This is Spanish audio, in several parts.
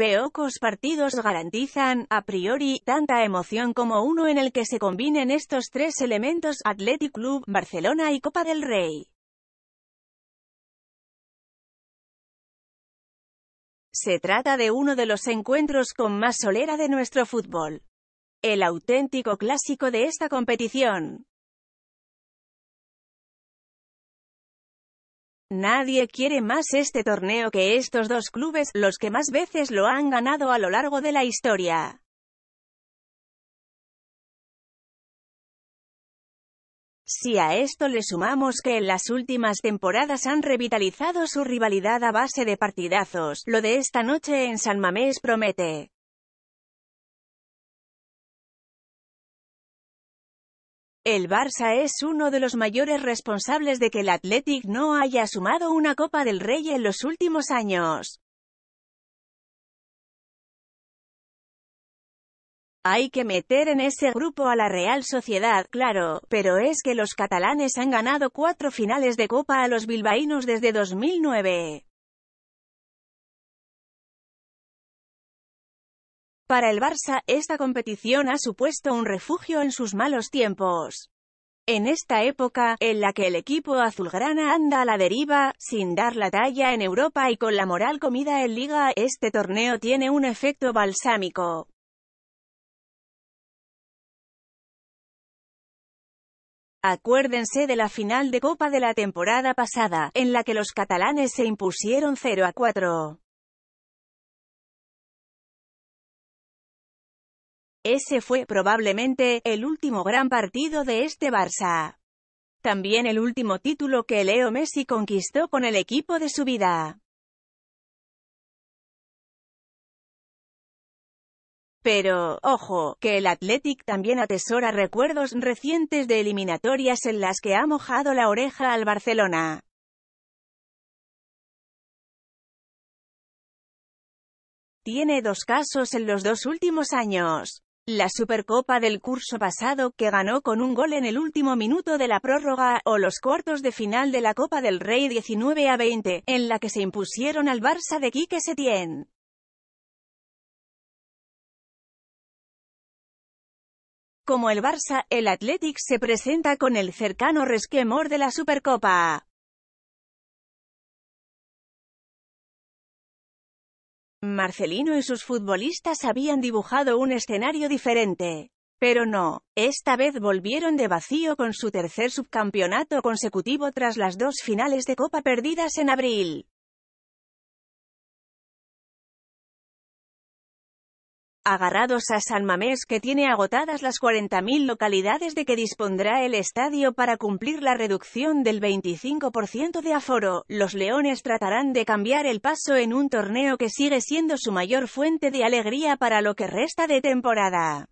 Pocos partidos garantizan, a priori, tanta emoción como uno en el que se combinen estos tres elementos, Athletic Club, Barcelona y Copa del Rey. Se trata de uno de los encuentros con más solera de nuestro fútbol. El auténtico clásico de esta competición. Nadie quiere más este torneo que estos dos clubes, los que más veces lo han ganado a lo largo de la historia. Si a esto le sumamos que en las últimas temporadas han revitalizado su rivalidad a base de partidazos, lo de esta noche en San Mamés promete. El Barça es uno de los mayores responsables de que el Athletic no haya sumado una Copa del Rey en los últimos años. Hay que meter en ese grupo a la Real Sociedad, claro, pero es que los catalanes han ganado cuatro finales de Copa a los bilbaínos desde 2009. Para el Barça, esta competición ha supuesto un refugio en sus malos tiempos. En esta época, en la que el equipo azulgrana anda a la deriva, sin dar la talla en Europa y con la moral comida en liga, este torneo tiene un efecto balsámico. Acuérdense de la final de Copa de la temporada pasada, en la que los catalanes se impusieron 0 a 4. Ese fue probablemente el último gran partido de este Barça. También el último título que Leo Messi conquistó con el equipo de su vida. Pero, ojo, que el Athletic también atesora recuerdos recientes de eliminatorias en las que ha mojado la oreja al Barcelona. Tiene dos casos en los dos últimos años. La Supercopa del curso pasado, que ganó con un gol en el último minuto de la prórroga, o los cuartos de final de la Copa del Rey 19 a 20, en la que se impusieron al Barça de Quique Setién. Como el Barça, el Athletic se presenta con el cercano resquemor de la Supercopa. Marcelino y sus futbolistas habían dibujado un escenario diferente. Pero no, esta vez volvieron de vacío con su tercer subcampeonato consecutivo tras las dos finales de Copa perdidas en abril. agarrados a San Mamés que tiene agotadas las 40.000 localidades de que dispondrá el estadio para cumplir la reducción del 25% de aforo, los Leones tratarán de cambiar el paso en un torneo que sigue siendo su mayor fuente de alegría para lo que resta de temporada.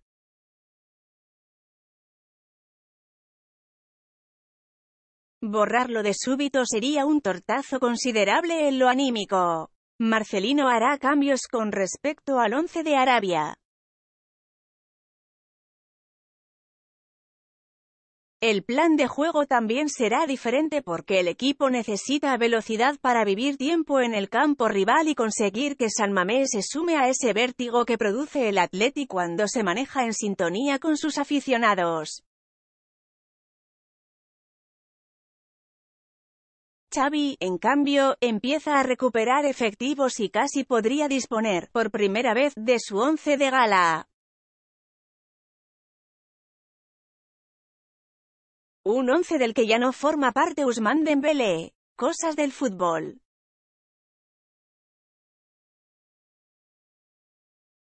Borrarlo de súbito sería un tortazo considerable en lo anímico. Marcelino hará cambios con respecto al once de Arabia. El plan de juego también será diferente porque el equipo necesita velocidad para vivir tiempo en el campo rival y conseguir que San Mamé se sume a ese vértigo que produce el Atleti cuando se maneja en sintonía con sus aficionados. Xavi, en cambio, empieza a recuperar efectivos y casi podría disponer, por primera vez, de su once de gala. Un once del que ya no forma parte Usman Dembélé. Cosas del fútbol.